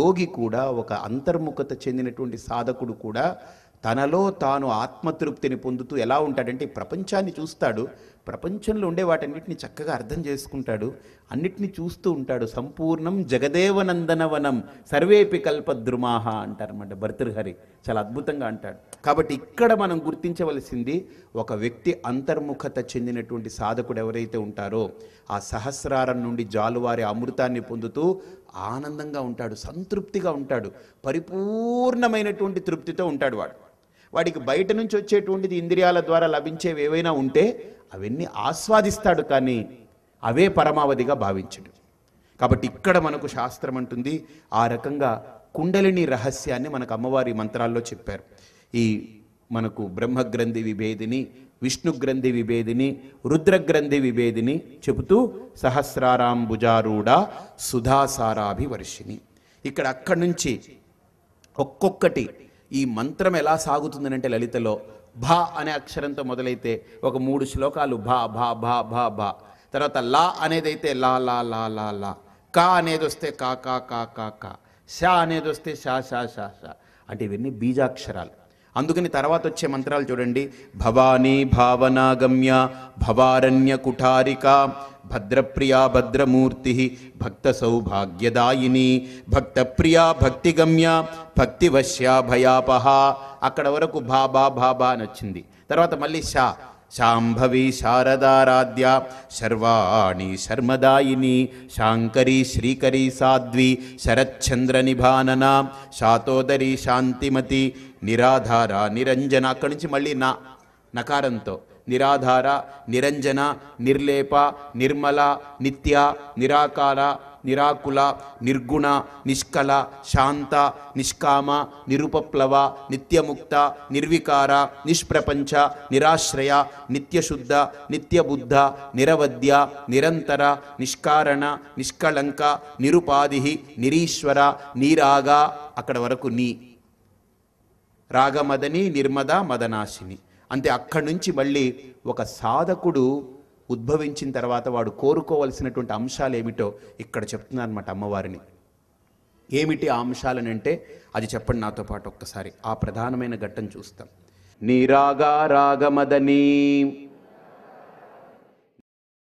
యోగి కూడా ఒక అంతర్ముఖత చెందినటువంటి సాధకుడు కూడా తనలో తాను ఆత్మతృప్తిని పొందుతూ ఎలా ఉంటాడంటే ప్రపంచాన్ని చూస్తాడు ప్రపంచంలో ఉండే వాటన్నిటిని చక్కగా అర్థం చేసుకుంటాడు అన్నిటిని చూస్తూ ఉంటాడు సంపూర్ణం జగదేవనందనవనం సర్వేపి కల్పద్రుమాహ అంటారన్నమాట భర్తృహరి చాలా అద్భుతంగా అంటాడు కాబట్టి ఇక్కడ మనం గుర్తించవలసింది ఒక వ్యక్తి అంతర్ముఖత చెందినటువంటి సాధకుడు ఎవరైతే ఉంటారో ఆ సహస్రారం నుండి జాలువారి అమృతాన్ని పొందుతూ ఆనందంగా ఉంటాడు సంతృప్తిగా ఉంటాడు పరిపూర్ణమైనటువంటి తృప్తితో ఉంటాడు వాడు వాడికి బయట నుంచి వచ్చేటువంటిది ఇంద్రియాల ద్వారా లభించేవి ఏవైనా ఉంటే అవన్నీ ఆస్వాదిస్తాడు కానీ అవే పరమావధిగా భావించడు కాబట్టి ఇక్కడ మనకు శాస్త్రం అంటుంది ఆ రకంగా కుండలిని రహస్యాన్ని మనకు అమ్మవారి మంత్రాల్లో చెప్పారు ఈ మనకు బ్రహ్మగ్రంథి విభేదిని విష్ణు విభేదిని రుద్రగ్రంథి విభేదిని చెబుతూ సహస్రారాంబుజారూఢ సుధాసారాభివర్షిని ఇక్కడ అక్కడి నుంచి ఒక్కొక్కటి ఈ మంత్రం ఎలా సాగుతుందని లలితలో భా అనే అక్షరంతో మొదలైతే ఒక మూడు శ్లోకాలు భా భా భా భా భా తర్వాత లా అనేదైతే లా లా లా లా లా కా అనేది వస్తే కా కా కా కా కా షా అనేది వస్తే షా షా షా షా అంటే ఇవన్నీ బీజాక్షరాలు అందుకని తర్వాత వచ్చే మంత్రాలు చూడండి భవానీ భావనాగమ్య భవారణ్య కుఠారిక భద్రప్రియా భద్రమూర్తి భక్త సౌభాగ్యదాయిని భక్తప్రియా భక్తిగమ్య భక్తివశ్యా భయాపహ అక్కడ వరకు బాబా బాబా అని వచ్చింది తర్వాత మళ్ళీ షా शाम्भवी शारदा राध्या शर्मदायिनी शाङ्करी श्रीकरी साध्वी शरच्छन्द्रनिभानना शातोदरी शान्तिमती निराधारा निरञ्जना न नकारन्तो निराधारा निरञ्जन निर्लेपा निर्मला नित्या निराकारा నిరాకుల నిర్గుణ నిష్కల శాంత నిష్కామ నిరుపప్లవ నిత్యముక్త నిర్వికార నిష్ప్రపంచ నిరాశ్రయ నిత్యశుద్ధ నిత్యబుద్ధ నిరవద్య నిరంతర నిష్కారణ నిష్కళంక నిరుపాధి నిరీశ్వర నీరాగా అక్కడ వరకు నీ రాగమదని నిర్మద మదనాశిని అంతే అక్కడి నుంచి మళ్ళీ ఒక సాధకుడు ఉద్భవించిన తర్వాత వాడు కోరుకోవలసినటువంటి అంశాలు ఏమిటో ఇక్కడ చెప్తున్నారనమాట అమ్మవారిని ఏమిటి ఆ అంశాలని అంటే అది చెప్పండి నాతో పాటు ఒక్కసారి ఆ ప్రధానమైన ఘట్టం చూస్తాం నీరాగా రాగమదనీ